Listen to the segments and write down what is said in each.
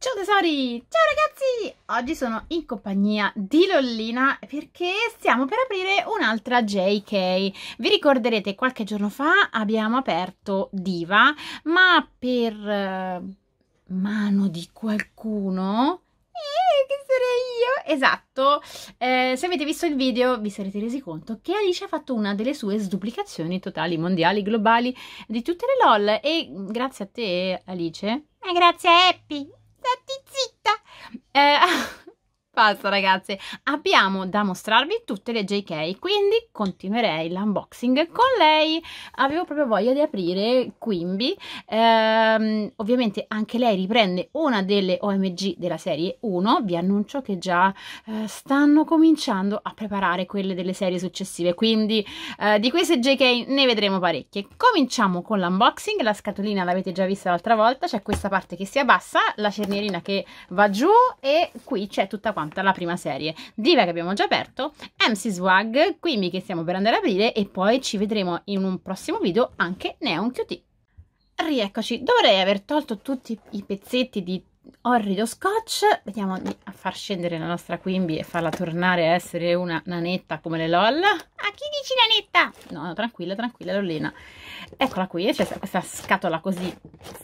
Ciao tesori! Ciao ragazzi! Oggi sono in compagnia di Lollina perché stiamo per aprire un'altra JK. Vi ricorderete qualche giorno fa abbiamo aperto Diva, ma per eh, mano di qualcuno... Eh, che sarei io? Esatto! Eh, se avete visto il video vi sarete resi conto che Alice ha fatto una delle sue sduplicazioni totali, mondiali, globali, di tutte le LOL e mm, grazie a te Alice... E eh, grazie a Happy! stati zitta. Eh, basta ragazze, abbiamo da mostrarvi tutte le JK, quindi continuerei l'unboxing con lei. Avevo proprio voglia di aprire Quimby, ehm, ovviamente anche lei riprende una delle OMG della serie 1, vi annuncio che già eh, stanno cominciando a preparare quelle delle serie successive, quindi eh, di queste JK ne vedremo parecchie. Cominciamo con l'unboxing, la scatolina l'avete già vista l'altra volta, c'è questa parte che si abbassa, la cernierina che va giù e qui c'è tutta quanta 60, la prima serie. Diva che abbiamo già aperto, MC Swag, quindi che stiamo per andare ad aprire e poi ci vedremo in un prossimo video anche Neon QT. Rieccoci, dovrei aver tolto tutti i pezzetti di orrido scotch, vediamo di far scendere la nostra Quimby e farla tornare a essere una nanetta come le LOL chi dici la netta? No, tranquilla, tranquilla Lollina. Eccola qui, c'è questa scatola così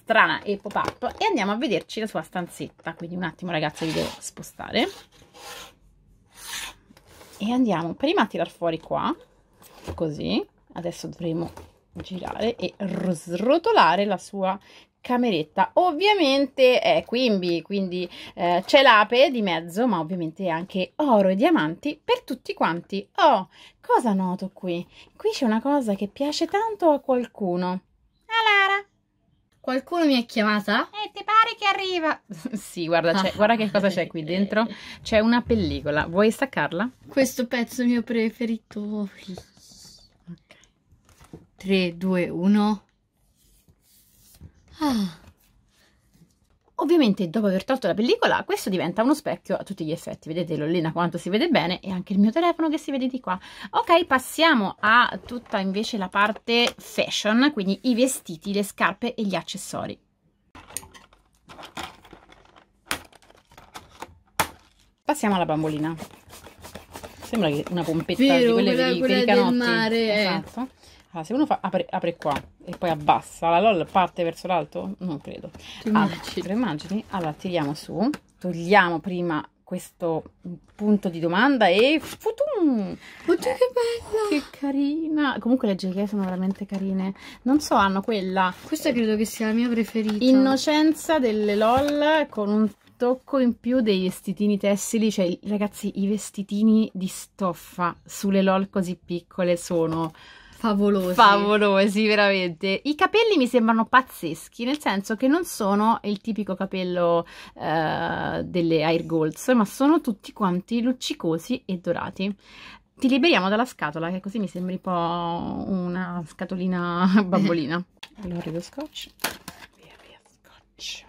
strana e pop-up e andiamo a vederci la sua stanzetta. Quindi un attimo ragazzi, vi devo spostare. E andiamo prima a tirar fuori qua, così. Adesso dovremo girare e srotolare la sua cameretta ovviamente è eh, quindi, quindi eh, c'è l'ape di mezzo ma ovviamente anche oro e diamanti per tutti quanti oh cosa noto qui qui c'è una cosa che piace tanto a qualcuno Alara Qualcuno mi ha chiamata? Eh, ti pare che arriva? sì, guarda, guarda che cosa c'è qui dentro. C'è una pellicola. Vuoi staccarla? Questo pezzo mio preferito. 3, 2, 1. Ah. Ovviamente dopo aver tolto la pellicola questo diventa uno specchio a tutti gli effetti, vedete l'ollina quanto si vede bene e anche il mio telefono che si vede di qua. Ok, passiamo a tutta invece la parte fashion, quindi i vestiti, le scarpe e gli accessori. Passiamo alla bambolina. Sembra che una pompetta Vero, di quelle, quella, di, quella del mare. Eh. Esatto. Allora, se uno fa, apre, apre qua e poi abbassa. La LOL parte verso l'alto? Non credo. Immagini. Ah, immagini. Allora, tiriamo su, togliamo prima questo punto di domanda e futum! Oddio, oh, che eh, bella! Che carina! Comunque le JK sono veramente carine. Non so, hanno quella... Questa credo che sia la mia preferita. Innocenza delle LOL con un tocco in più dei vestitini tessili, cioè ragazzi i vestitini di stoffa sulle LOL così piccole sono Favolosi. Favolosi, veramente. I capelli mi sembrano pazzeschi, nel senso che non sono il tipico capello eh, delle Air Golds, ma sono tutti quanti luccicosi e dorati ti liberiamo dalla scatola che così mi sembri un po' una scatolina bambolina allora lo scotch via via scotch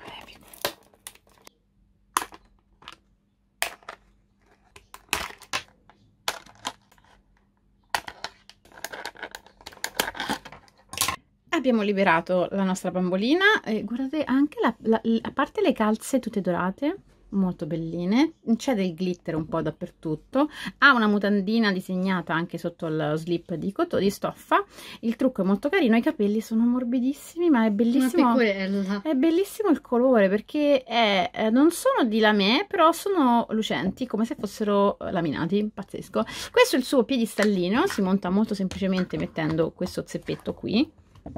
abbiamo liberato la nostra bambolina eh, guardate anche la, la, a parte le calze tutte dorate molto belline c'è del glitter un po' dappertutto ha una mutandina disegnata anche sotto il slip di, cotto, di stoffa il trucco è molto carino i capelli sono morbidissimi ma è bellissimo è bellissimo il colore perché è, eh, non sono di lame però sono lucenti come se fossero eh, laminati pazzesco questo è il suo piedistallino si monta molto semplicemente mettendo questo zeppetto qui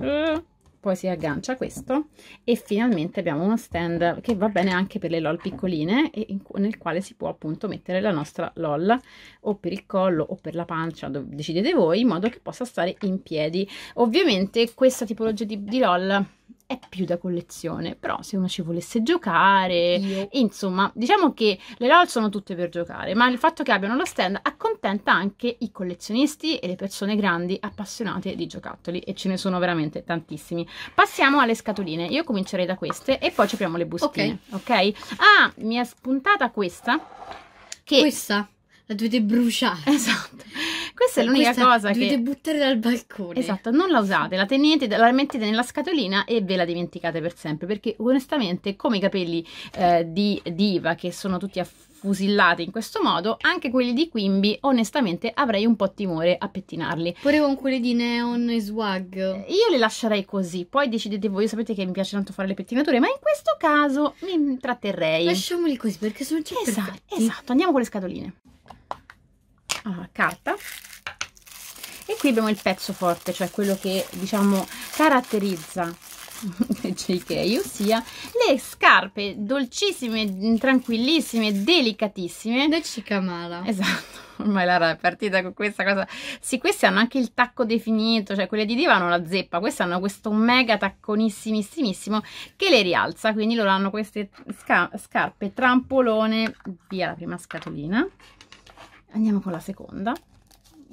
Mm. poi si aggancia questo e finalmente abbiamo uno stand che va bene anche per le LOL piccoline e in, nel quale si può appunto mettere la nostra LOL o per il collo o per la pancia, decidete voi, in modo che possa stare in piedi. Ovviamente questa tipologia di, di LOL è più da collezione, però se uno ci volesse giocare, Io. insomma, diciamo che le LOL sono tutte per giocare, ma il fatto che abbiano lo stand accontenta anche i collezionisti e le persone grandi appassionate di giocattoli e ce ne sono veramente tantissimi. Passiamo alle scatoline. Io comincerei da queste e poi ci apriamo le bustine, ok? Ah, mi è spuntata questa che... Questa la dovete bruciare. Esatto. Questa è eh, l'unica Questa cosa dovete che... Dovete buttare dal balcone. Esatto, non la usate, la tenete, la mettete nella scatolina e ve la dimenticate per sempre, perché onestamente come i capelli eh, di Diva, che sono tutti affusillati in questo modo, anche quelli di Quimby, onestamente avrei un po' timore a pettinarli. Pure con quelli di Neon e Swag. Io le lascerei così, poi decidete voi, sapete che mi piace tanto fare le pettinature, ma in questo caso mi intratterrei Lasciamoli così perché sono già esatto, Esatto, andiamo con le scatoline uh, carta e qui abbiamo il pezzo forte cioè quello che diciamo caratterizza JK ossia le scarpe dolcissime tranquillissime delicatissime cicamala. esatto ormai Lara è partita con questa cosa. Sì, queste hanno anche il tacco definito, cioè quelle di Diva hanno la zeppa, queste hanno questo mega tacconissimissimo che le rialza, quindi loro hanno queste sca scarpe trampolone, via la prima scatolina andiamo con la seconda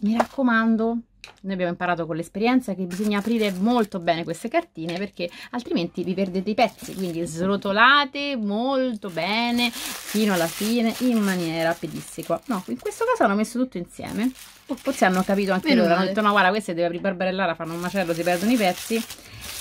mi raccomando noi abbiamo imparato con l'esperienza che bisogna aprire molto bene queste cartine perché altrimenti vi perdete i pezzi quindi srotolate molto bene fino alla fine in maniera pedissequa no in questo caso hanno messo tutto insieme forse hanno capito anche Meno loro male. hanno detto no guarda queste deve aprire Barbarella fanno un macello si perdono i pezzi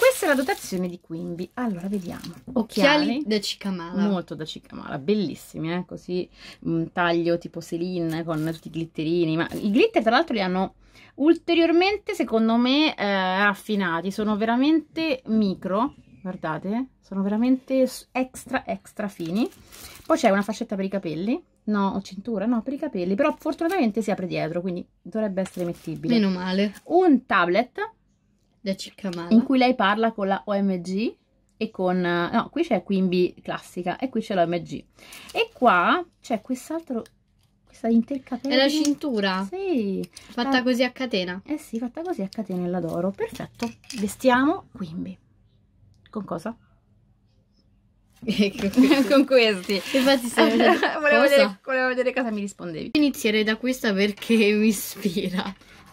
questa è la dotazione di Quimby. Allora, vediamo. Occhiali, Occhiali da cicamala. Molto da cicamala, bellissimi, eh? così un taglio tipo Celine eh, con tutti i glitterini. Ma i glitter tra l'altro li hanno ulteriormente, secondo me, eh, raffinati. Sono veramente micro, guardate, eh, sono veramente extra extra fini. Poi c'è una fascetta per i capelli, No, cintura, no, per i capelli, però fortunatamente si apre dietro, quindi dovrebbe essere mettibile. Meno male. Un tablet da Ciccamala. In cui lei parla con la OMG e con... No, qui c'è Quimby classica e qui c'è l'OMG. E qua c'è quest'altro... Questa intercapella. È la cintura. Sì. Fatta ah, così a catena. Eh sì, fatta così a catena catenella d'oro. Perfetto. Vestiamo Quimby. Con cosa? con questi infatti volevo, volevo vedere cosa mi rispondevi inizierei da questa perché mi ispira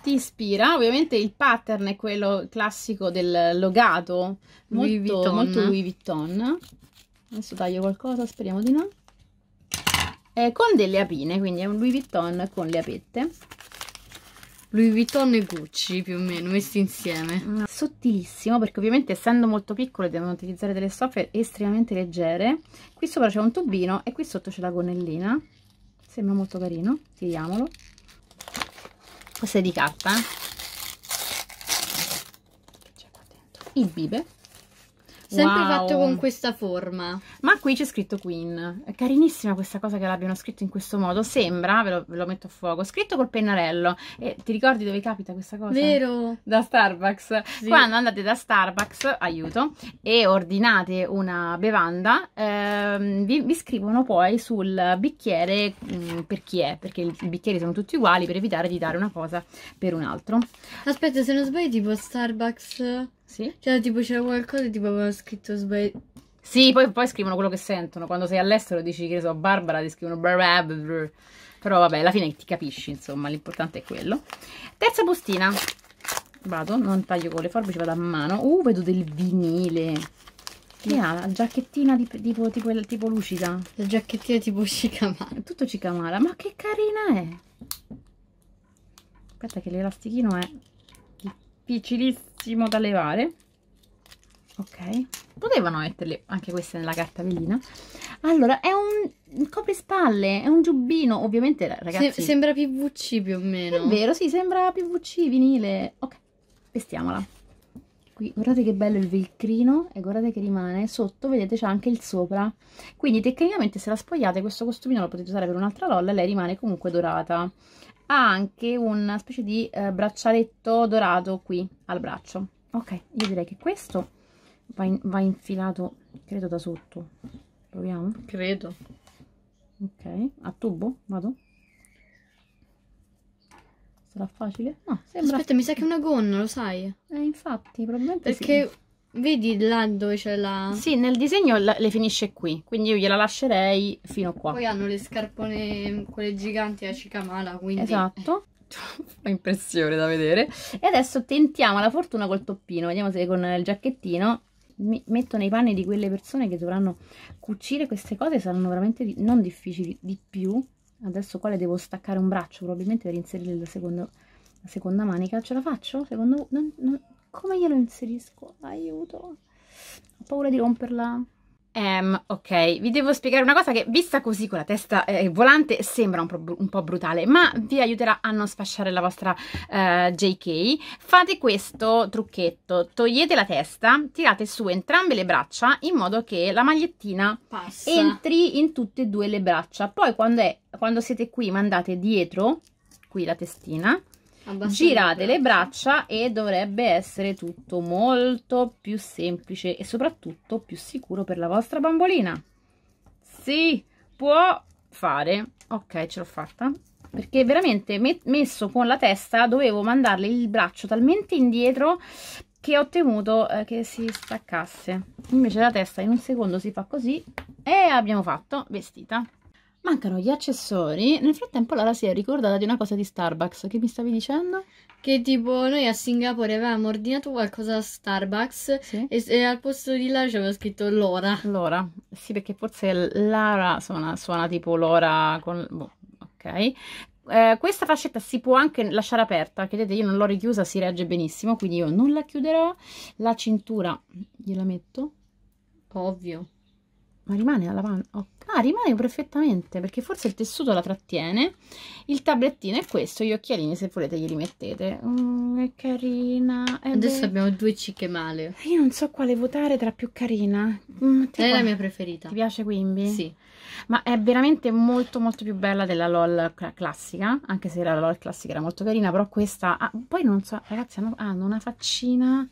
ti ispira. Ovviamente il pattern è quello classico del logato, Louis Vuitton. molto Louis Vuitton. Adesso taglio qualcosa, speriamo di no. È con delle apine, quindi è un Louis Vuitton con le apette. Louis Vuitton e Gucci più o meno messi insieme mm, sottilissimo perché ovviamente essendo molto piccole devono utilizzare delle stoffe estremamente leggere qui sopra c'è un tubino e qui sotto c'è la gonnellina sembra molto carino tiriamolo questa è di carta il bibe Sempre wow. fatto con questa forma. Ma qui c'è scritto Queen. È carinissima questa cosa che l'abbiano scritto in questo modo. Sembra, ve lo, ve lo, metto a fuoco, scritto col pennarello. E ti ricordi dove capita questa cosa? Vero. Da Starbucks. Sì. Quando andate da Starbucks, aiuto, e ordinate una bevanda, ehm, vi, vi, scrivono poi sul bicchiere mh, mm, per chi è, perché i bicchieri sono tutti uguali per evitare di dare una cosa per un altro. Aspetta, se non sbaglio tipo Starbucks sì? Cioè, tipo, c'era qualcosa tipo avevano scritto sbagliato. Sì, poi, poi, scrivono quello che sentono. Quando sei all'estero dici che so, Barbara, ti scrivono Però vabbè, alla fine ti capisci, insomma, l'importante è quello. Terza bustina. Vado, non taglio con le forbici, vado a mano. Uh, vedo del vinile. Che ha la giacchettina di, tipo, tipo, tipo, lucida. La giacchettina tipo cicamara. tutto cicamara, ma che carina è. Aspetta che l'elastichino è difficilissimo da levare ok potevano metterle anche queste nella carta velina allora è un coprispalle è un giubbino ovviamente ragazzi Se, sembra PVC più o meno è vero sì sembra PVC vinile ok vestiamola qui guardate che bello il velcrino e guardate che rimane sotto vedete c'è anche il sopra quindi tecnicamente se la spogliate questo costumino lo potete usare per un'altra rolla e lei rimane comunque dorata ha anche una specie di eh, braccialetto dorato qui al braccio ok io direi che questo va, in, va infilato credo da sotto proviamo credo ok a tubo vado sarà facile. No, sembra... Aspetta, mi sa che è una gonna, lo sai? Eh, infatti, probabilmente Perché... Sì. Vedi là dove c'è la... Sì, nel disegno le finisce qui, quindi io gliela lascerei fino qua. Poi hanno le scarpone, quelle giganti a cicamala, quindi... Esatto. Fa impressione da vedere. E adesso tentiamo la fortuna col toppino, vediamo se con il giacchettino mi metto nei panni di quelle persone che dovranno cucire queste cose, saranno veramente di non difficili di più adesso quale devo staccare un braccio probabilmente per inserire la seconda, la seconda manica ce la faccio? secondo non, non, come glielo inserisco? aiuto ho paura di romperla Um, ok, vi devo spiegare una cosa che vista così con la testa eh, volante sembra un, un, po' brutale, ma vi aiuterà a non sfasciare la vostra eh, JK. Fate questo trucchetto, togliete la testa, tirate su entrambe le braccia in modo che la magliettina Passa. entri in tutte e due le braccia. Poi quando, è, quando siete qui mandate dietro, qui la testina, girate le braccia e dovrebbe essere tutto molto più semplice e soprattutto più sicuro per la vostra bambolina si può fare ok ce l'ho fatta perché veramente me messo con la testa dovevo mandarle il braccio talmente indietro che ho temuto eh, che si staccasse invece la testa in un secondo si fa così e abbiamo fatto vestita Mancano gli accessori. Nel frattempo Lara si è ricordata di una cosa di Starbucks. Che mi stavi dicendo? Che tipo noi a Singapore avevamo ordinato qualcosa a Starbucks sì. e, e, al posto di Lara c'aveva scritto Lora. Lora, sì perché forse Lara suona, suona tipo Lora con... Boh, ok. Eh, questa fascetta si può anche lasciare aperta, vedete io non l'ho richiusa, si regge benissimo, quindi io non la chiuderò. La cintura gliela metto. Ovvio ma rimane alla pancia ah rimane perfettamente perché forse il tessuto la trattiene il tablettino è questo gli occhialini se volete glieli mettete mm, è carina è adesso be... abbiamo due cicche male io non so quale votare tra più carina mm, è qua... la mia preferita ti piace quindi? sì ma è veramente molto molto più bella della LOL classica anche se la LOL classica era molto carina però questa ah, poi non so ragazzi hanno... Ah, hanno una faccina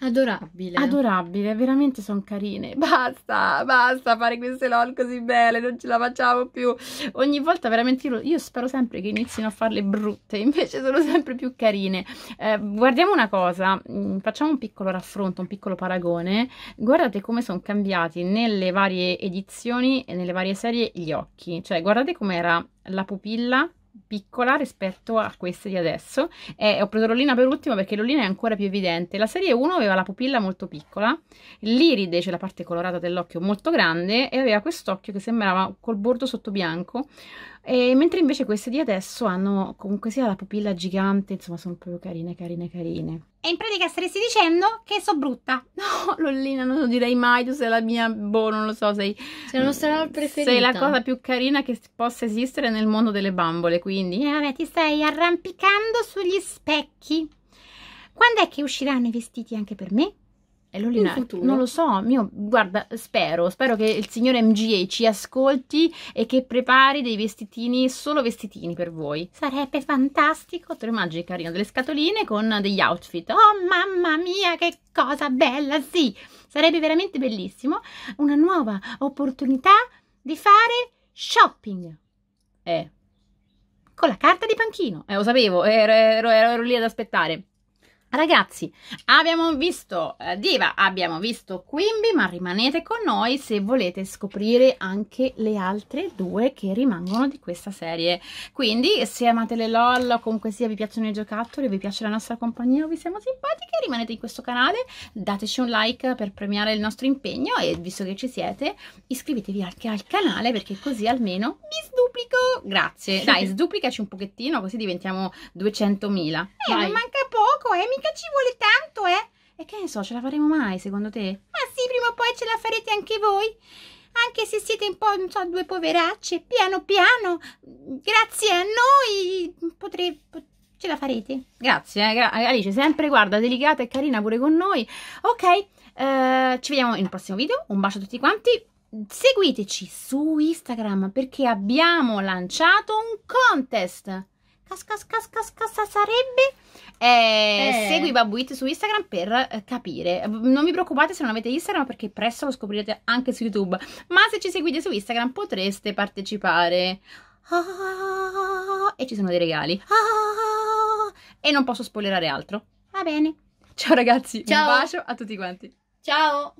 Adorabile. Adorabile, veramente sono carine. Basta, basta fare queste LOL così belle, non ce la facciamo più. Ogni volta veramente io, io spero sempre che inizino a farle brutte, invece sono sempre più carine. Eh, guardiamo una cosa, mm, facciamo un piccolo raffronto, un piccolo paragone. Guardate come sono cambiati nelle varie edizioni e nelle varie serie gli occhi. Cioè, guardate com'era la pupilla piccola rispetto a queste di adesso e eh, ho preso l'olina per ultimo perché l'olina è ancora più evidente la serie 1 aveva la pupilla molto piccola l'iride, cioè la parte colorata dell'occhio molto grande e aveva quest'occhio che sembrava col bordo sotto bianco e mentre invece queste di adesso hanno comunque sia la pupilla gigante insomma sono proprio carine carine carine e in pratica staresti dicendo che so brutta. No, Lollina, non lo direi mai. Tu sei la mia, boh, non lo so, sei... Sei uno strano preferito. Sei la cosa più carina che possa esistere nel mondo delle bambole, quindi... Eh, vabbè, ti stai arrampicando sugli specchi. Quando è che usciranno i vestiti anche per me? E l'olina, non lo so, mio, guarda, spero, spero che il signor MGA ci ascolti e che prepari dei vestitini, solo vestitini per voi. Sarebbe fantastico, te lo immagini carino, delle scatoline con degli outfit. Oh mamma mia, che cosa bella, sì, sarebbe veramente bellissimo, una nuova opportunità di fare shopping. Eh, con la carta di panchino, eh lo sapevo, ero, ero, ero, ero lì ad aspettare. Ragazzi, abbiamo visto eh, Diva, abbiamo visto Quimby, ma rimanete con noi se volete scoprire anche le altre due che rimangono di questa serie. Quindi, se amate le LOL o comunque sia vi piacciono i giocattoli, vi piace la nostra compagnia o vi siamo simpatiche, rimanete in questo canale, dateci un like per premiare il nostro impegno e visto che ci siete, iscrivetevi anche al canale perché così almeno mi sduplico. Grazie. Dai, sduplicaci un pochettino così diventiamo 200.000. Eh, non mi manca poco, eh? Mica ci vuole tanto, eh? E che ne so, ce la faremo mai, secondo te? Ma sì, prima o poi ce la farete anche voi. Anche se siete un po', non so, due poveracce, piano piano, grazie a noi, potrei, ce la farete. Grazie, eh, Alice, sempre, guarda, delicata e carina pure con noi. Ok, eh, ci vediamo in un prossimo video. Un bacio a tutti quanti. Seguiteci su Instagram perché abbiamo lanciato un contest cascascascascassa sarebbe eh, eh. segui su Instagram per eh, capire non vi preoccupate se non avete Instagram perché presto lo scoprirete anche su YouTube ma se ci seguite su Instagram potreste partecipare ah, e ci sono dei regali ah, e non posso spoilerare altro va bene ciao ragazzi un bacio a tutti quanti ciao